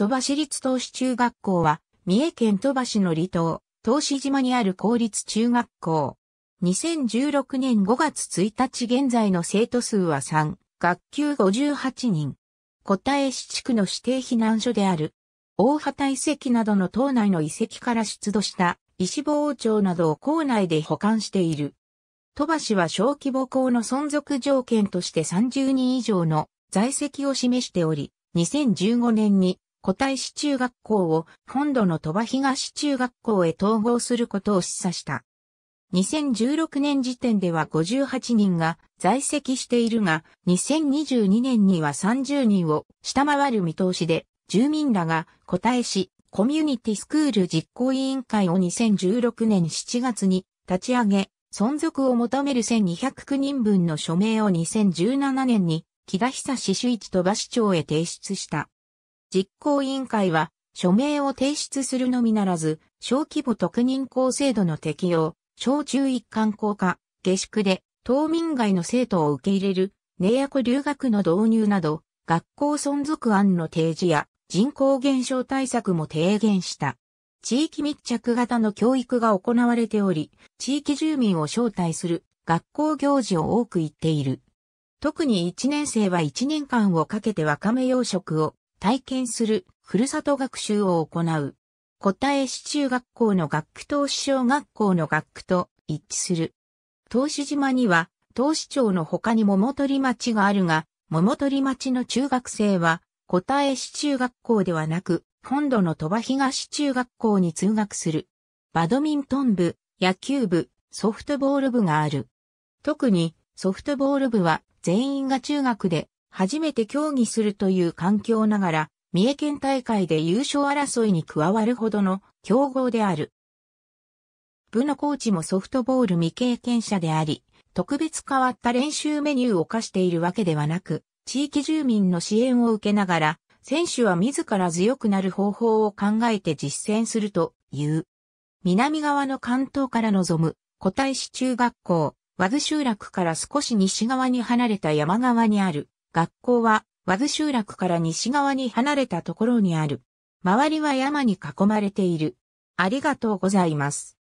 鳥羽市立東市中学校は、三重県鳥羽市の離島、東市島にある公立中学校。2016年5月1日現在の生徒数は3、学級58人。答え市地区の指定避難所である、大畑遺跡などの島内の遺跡から出土した石棒朝などを校内で保管している。鳥羽市は小規模校の存続条件として30人以上の在籍を示しており、2015年に古代市中学校を本土の鳥羽東中学校へ統合することを示唆した。2016年時点では58人が在籍しているが、2022年には30人を下回る見通しで、住民らが古代市コミュニティスクール実行委員会を2016年7月に立ち上げ、存続を求める1 2 0 9人分の署名を2017年に、木田久志市一鳥羽市長へ提出した。実行委員会は、署名を提出するのみならず、小規模特任校制度の適用、小中一貫校化、下宿で、島民外の生徒を受け入れる、名子留学の導入など、学校存続案の提示や人口減少対策も提言した。地域密着型の教育が行われており、地域住民を招待する学校行事を多く行っている。特に1年生は1年間をかけてわかめ養殖を体験するふるさと学習を行う。答え市中学校の学区と市小学校の学区と一致する。投資島には、投資町の他に桃取町があるが、桃取町の中学生は、答え市中学校ではなく、本土の鳥羽東中学校に通学する。バドミントン部、野球部、ソフトボール部がある。特に、ソフトボール部は全員が中学で、初めて競技するという環境ながら、三重県大会で優勝争いに加わるほどの強豪である。部のコーチもソフトボール未経験者であり、特別変わった練習メニューを課しているわけではなく、地域住民の支援を受けながら、選手は自ら強くなる方法を考えて実践するという。南側の関東から望む古代市中学校、和津集落から少し西側に離れた山側にある学校は、和津集落から西側に離れたところにある。周りは山に囲まれている。ありがとうございます。